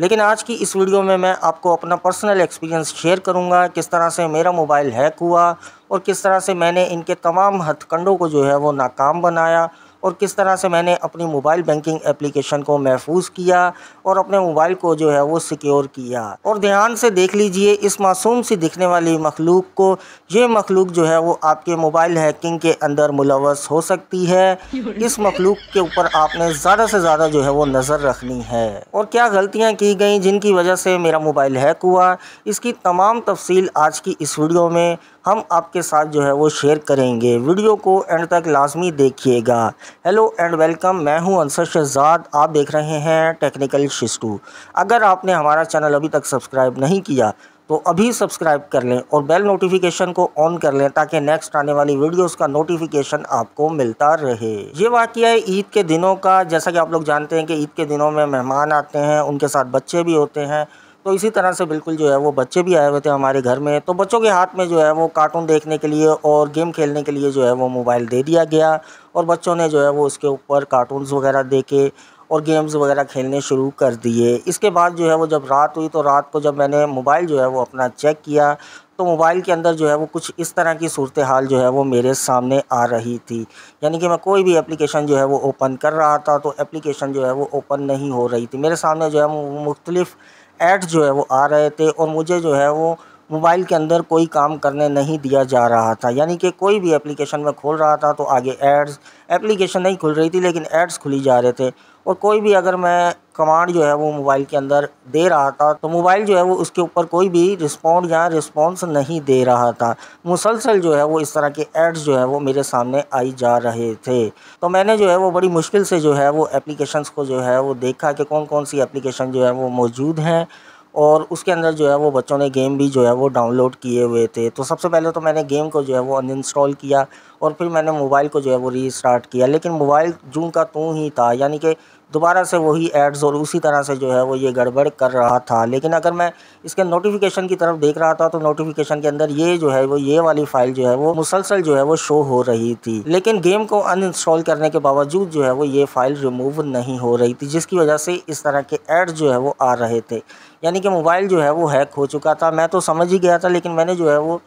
लेकिन आज की इस वीडियो में मैं आपको अपना पर्सनल एक्सपीरियंस शेयर करूंगा किस तरह से मेरा मोबाइल हैक हुआ और किस तरह से मैंने इनके तमाम हथकंडों को जो है वो नाकाम बनाया और किस तरह से मैंने अपनी मोबाइल बैंकिंग एप्लीकेशन को महफूज किया और अपने मोबाइल को जो है वो सिक्योर किया और ध्यान से देख लीजिए इस मासूम सी दिखने वाली मखलूक को ये मखलूक जो है वो आपके मोबाइल हैकिंग के अंदर मुलवस हो सकती है इस मखलूक के ऊपर आपने ज़्यादा से ज़्यादा जो है वो नज़र रखनी है और क्या गलतियाँ की गई जिनकी वजह से मेरा मोबाइल हैक हुआ इसकी तमाम तफसील आज की इस वीडियो में हम आपके साथ जो है वो शेयर करेंगे वीडियो को एंड तक लाजमी देखिएगा हेलो एंड वेलकम मैं हूं अंसर शहजाद आप देख रहे हैं टेक्निकल शिस्टू अगर आपने हमारा चैनल अभी तक सब्सक्राइब नहीं किया तो अभी सब्सक्राइब कर लें और बेल नोटिफिकेशन को ऑन कर लें ताकि नेक्स्ट आने वाली वीडियोस का नोटिफिकेशन आपको मिलता रहे ये वाक़ है ईद के दिनों का जैसा कि आप लोग जानते हैं कि ईद के दिनों में मेहमान आते हैं उनके साथ बच्चे भी होते हैं तो इसी तरह से बिल्कुल जो है वो बच्चे भी आए हुए थे हमारे घर में तो बच्चों के हाथ में जो है वो कार्टून देखने के लिए और गेम खेलने के लिए जो है वो मोबाइल दे दिया गया और बच्चों ने जो है वो उसके ऊपर कार्टून वगैरह दे के और गेम्स वगैरह खेलने शुरू कर दिए इसके बाद जो है वो जब रात हुई तो रात को जब मैंने मोबाइल जो है वो अपना चेक किया तो मोबाइल के अंदर जो है वो कुछ इस तरह की सूरत हाल जो है वो मेरे सामने आ रही थी यानी कि मैं कोई भी एप्लीकेशन जो है वो ओपन कर रहा था तो एप्लीकेशन जो है वो ओपन नहीं हो रही थी मेरे सामने जो है वो मुख्तलिफ़ एड्स जो है वो आ रहे थे और मुझे जो है वो मोबाइल के अंदर कोई काम करने नहीं दिया जा रहा था यानी कि कोई भी एप्लीकेशन में खोल रहा था तो आगे एड्स एप्लीकेशन नहीं खुल रही थी लेकिन एड्स खुली जा रहे थे और कोई भी अगर मैं कमांड जो है वो मोबाइल के अंदर दे रहा था तो मोबाइल जो है वो उसके ऊपर कोई भी रिस्पॉन्ड या रिस्पॉन्स नहीं दे रहा था मुसलसल जो है वो इस तरह के एड्स जो है वो मेरे सामने आई जा रहे थे तो मैंने जो है वो बड़ी मुश्किल से जो है वो एप्लीकेशंस को जो है वो देखा कि कौन कौन सी एप्लीकेशन जो है वो मौजूद हैं और उसके अंदर जो है वो बच्चों ने गेम भी जो है वो डाउनलोड किए हुए थे तो सबसे पहले तो मैंने गेम को जो है वो अनइंस्टॉल किया और फिर मैंने मोबाइल को जो है वो रीस्टार्ट किया लेकिन मोबाइल जूं का तू ही था यानी कि दोबारा से वही एड्स और उसी तरह से जो है वो ये गड़बड़ कर रहा था लेकिन अगर मैं इसके नोटिफिकेशन की तरफ देख रहा था तो नोटिफिकेशन के अंदर ये जो है वो ये वाली फाइल जो है वो मुसलसल जो है वो शो हो रही थी लेकिन गेम को अनइंस्टॉल करने के बावजूद जो है वो ये फाइल रिमूव नहीं हो रही थी जिसकी वजह से इस तरह के एड्स जो है वो आ रहे थे यानी कि मोबाइल जो है वो हैक हो चुका था मैं तो समझ ही गया था लेकिन मैंने जो है वो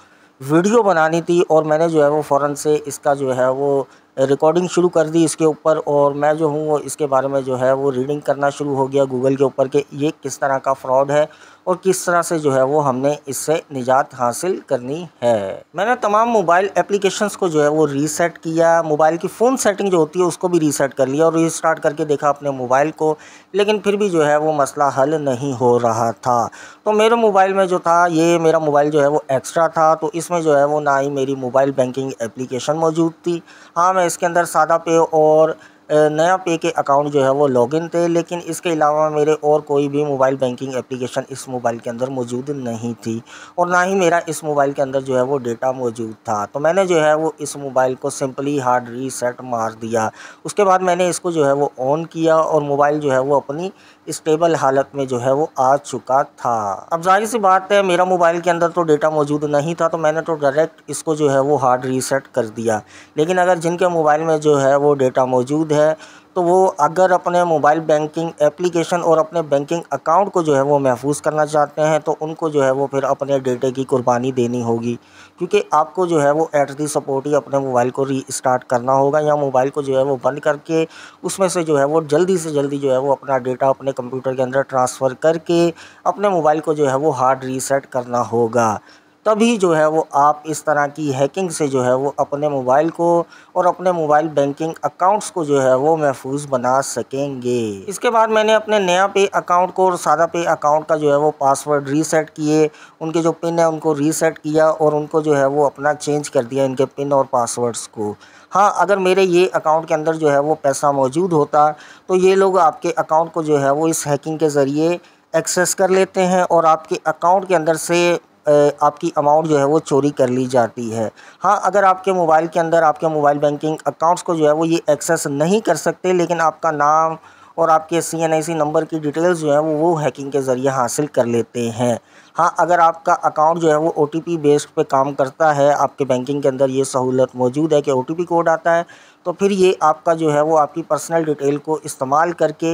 वीडियो बनानी थी और मैंने जो है वो फ़ौरन से इसका जो है वो रिकॉर्डिंग शुरू कर दी इसके ऊपर और मैं जो हूँ वो इसके बारे में जो है वो रीडिंग करना शुरू हो गया गूगल के ऊपर कि ये किस तरह का फ्रॉड है और किस तरह से जो है वो हमने इससे निजात हासिल करनी है मैंने तमाम मोबाइल एप्लीकेशंस को जो है वो रीसेट किया मोबाइल की फ़ोन सेटिंग जो होती है उसको भी रीसेट कर लिया और रीस्टार्ट करके देखा अपने मोबाइल को लेकिन फिर भी जो है वो मसला हल नहीं हो रहा था तो मेरे मोबाइल में जो था ये मेरा मोबाइल जो है वो एक्स्ट्रा था तो इसमें जो है वो ना ही मेरी मोबाइल बैंकिंग एप्लीकेशन मौजूद थी हाँ इसके अंदर सादा पेय और नया पे के अकाउंट जो है वो लॉगिन थे लेकिन इसके अलावा मेरे और कोई भी मोबाइल बैंकिंग एप्लीकेशन इस मोबाइल के अंदर मौजूद नहीं थी और ना ही मेरा इस मोबाइल के अंदर जो है वो डेटा मौजूद था तो मैंने जो है वो इस मोबाइल को सिंपली हार्ड रीसेट मार दिया उसके बाद मैंने इसको जो है वो ऑन किया और मोबाइल जो है वो अपनी स्टेबल हालत में जो है वो आ चुका था अब जाहिर सी बात है मेरा मोबाइल के अंदर तो डेटा मौजूद नहीं था तो मैंने तो डायरेक्ट इसको जो है वो हार्ड रीसेट कर दिया लेकिन अगर जिनके मोबाइल में जो है वो डेटा मौजूद है तो वो अगर अपने मोबाइल बैंकिंग एप्लीकेशन और अपने बैंकिंग अकाउंट को जो है वो महफूज करना चाहते हैं तो उनको जो है वो फिर अपने डेटे की कुर्बानी देनी होगी क्योंकि आपको जो है वो एट दी सपोर्ट ही अपने मोबाइल को री स्टार्ट करना होगा या मोबाइल को जो है वो बंद करके उसमें से जो है वो जल्दी से जल्दी जो है वो अपना डेटा अपने कंप्यूटर के अंदर ट्रांसफ़र करके अपने मोबाइल को जो है वो हार्ड रीसेट करना होगा तभी जो है वो आप इस तरह की हैकिंग से जो है वो अपने मोबाइल को और अपने मोबाइल बैंकिंग अकाउंट्स को जो है वो महफूज बना सकेंगे इसके बाद मैंने अपने नया पे अकाउंट को और सादा पे अकाउंट का जो है वो पासवर्ड रीसेट किए उनके जो पिन है उनको रीसेट किया और उनको जो है वो अपना चेंज कर दिया इनके पिन और पासवर्ड्स को हाँ अगर मेरे ये अकाउंट के अंदर जो है वो पैसा मौजूद होता तो ये लोग आपके अकाउंट को जो है वो इस हैकिंग के ज़रिए एक्सेस कर लेते हैं और आपके अकाउंट के अंदर से आपकी अमाउंट जो है वो चोरी कर ली जाती है हाँ अगर आपके मोबाइल के अंदर आपके मोबाइल बैंकिंग अकाउंट्स को जो है वो ये एक्सेस नहीं कर सकते लेकिन आपका नाम और आपके C N I C number की डिटेल्स जो है वो वो हैकिंग के ज़रिए हासिल कर लेते हैं हाँ अगर आपका अकाउंट जो है वो ओ टी बेस्ड पे काम करता है आपके बैंकिंग के अंदर ये सहूलत मौजूद है कि ओ कोड आता है तो फिर ये आपका जो है वो आपकी पर्सनल डिटेल को इस्तेमाल करके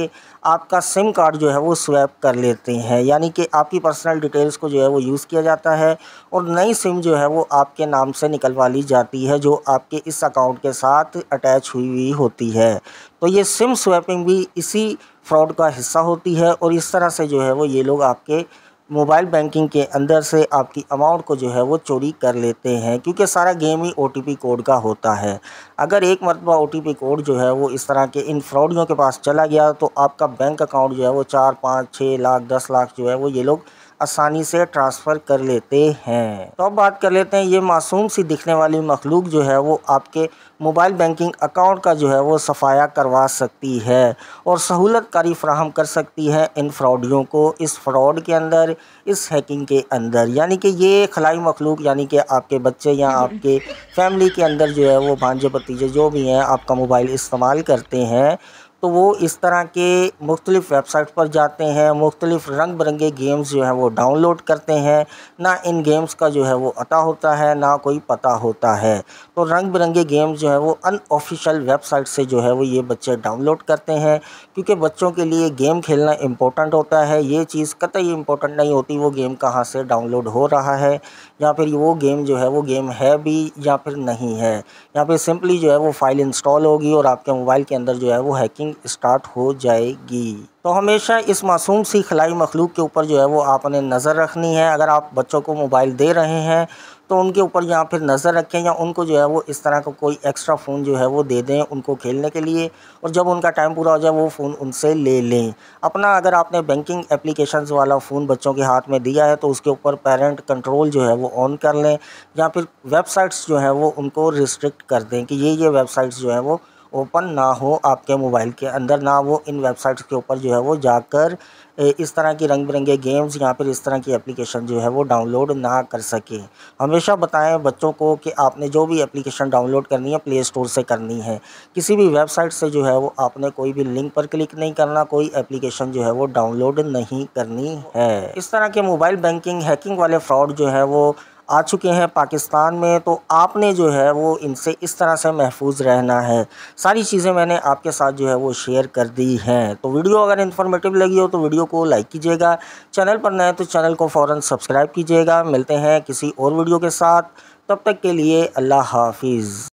आपका सिम कार्ड जो है वो स्वैप कर लेते हैं यानी कि आपकी पर्सनल डिटेल्स को जो है वो यूज़ किया जाता है और नई सिम जो है वो आपके नाम से निकलवा ली जाती है जो आपके इस अकाउंट के साथ अटैच हुई हुई होती है तो ये सिम स्वैपिंग भी इसी फ्रॉड का हिस्सा होती है और इस तरह से जो है वो ये लोग आपके मोबाइल बैंकिंग के अंदर से आपकी अमाउंट को जो है वो चोरी कर लेते हैं क्योंकि सारा गेम ही ओ कोड का होता है अगर एक मरतबा ओ कोड जो है वो इस तरह के इन फ्रॉडियों के पास चला गया तो आपका बैंक अकाउंट जो है वो चार पाँच छः लाख दस लाख जो है वो ये लोग आसानी से ट्रांसफ़र कर लेते हैं तो अब बात कर लेते हैं ये मासूम सी दिखने वाली मखलूक जो है वो आपके मोबाइल बैंकिंग अकाउंट का जो है वो सफाया करवा सकती है और सहूलत कारी फ्राहम कर सकती है इन फ्रॉडियों को इस फ्रॉड के अंदर इस हैकिंग के अंदर यानी कि ये खलाई मखलूक यानी कि आपके बच्चे या आपके फैमिली के अंदर जो है वो भांजे भतीजे जो भी हैं आपका मोबाइल इस्तेमाल करते हैं तो वो इस तरह के मुख्तलिफ़ वेबसाइट पर जाते हैं मुख्तलिफ़ रंग बिरंगे गेम्स जो हैं वो डाउनलोड करते हैं ना इन गेम्स का जो है वो अता होता है ना कोई पता होता है तो रंग बिरंगे गेम्स जो है वो अनऑफिशियल वेबसाइट से जो है वो ये बच्चे डाउनलोड करते हैं क्योंकि बच्चों के लिए गेम खेलना इम्पोर्टेंट होता है ये चीज़ कतई इम्पोर्टेंट नहीं होती वो गेम कहाँ से डाउनलोड हो रहा है या फिर वो गेम जो है वो गेम है भी या फिर नहीं है या फिर सिंपली जो है वो फ़ाइल इंस्टॉल होगी और आपके मोबाइल के अंदर जो है वो हैकिंग शूटिंग स्टार्ट हो जाएगी तो हमेशा इस मासूम सी खलाई मखलूक के ऊपर जो है वो आपने नज़र रखनी है अगर आप बच्चों को मोबाइल दे रहे हैं तो उनके ऊपर या फिर नज़र रखें या उनको जो है वो इस तरह का कोई एक्स्ट्रा फ़ोन जो है वो दे दें उनको खेलने के लिए और जब उनका टाइम पूरा हो जाए वो फ़ोन उनसे ले लें अपना अगर आपने बैंकिंग एप्लीकेशन वाला फ़ोन बच्चों के हाथ में दिया है तो उसके ऊपर पेरेंट कंट्रोल जो है वो ऑन कर लें या फिर वेबसाइट्स जो है वो उनको रिस्ट्रिक्ट कर दें कि ये ये वेबसाइट्स जो हैं वो ओपन ना हो आपके मोबाइल के अंदर ना वो इन वेबसाइट्स के ऊपर जो है वो जाकर इस तरह की रंग बिरंगे गेम्स या फिर इस तरह की एप्लीकेशन जो है वो डाउनलोड ना कर सके हमेशा बताएं बच्चों को कि आपने जो भी एप्लीकेशन डाउनलोड करनी है प्ले स्टोर से करनी है किसी भी वेबसाइट से जो है वो आपने कोई भी लिंक पर क्लिक नहीं करना कोई एप्लीकेशन जो है वो डाउनलोड नहीं करनी है इस तरह के मोबाइल बैंकिंग हैकिंग वाले फ्रॉड जो है वो आ चुके हैं पाकिस्तान में तो आपने जो है वो इनसे इस तरह से महफूज रहना है सारी चीज़ें मैंने आपके साथ जो है वो शेयर कर दी हैं तो वीडियो अगर इन्फॉर्मेटिव लगी हो तो वीडियो को लाइक कीजिएगा चैनल पर नए तो चैनल को फ़ौर सब्सक्राइब कीजिएगा मिलते हैं किसी और वीडियो के साथ तब तक के लिए अल्लाह हाफिज़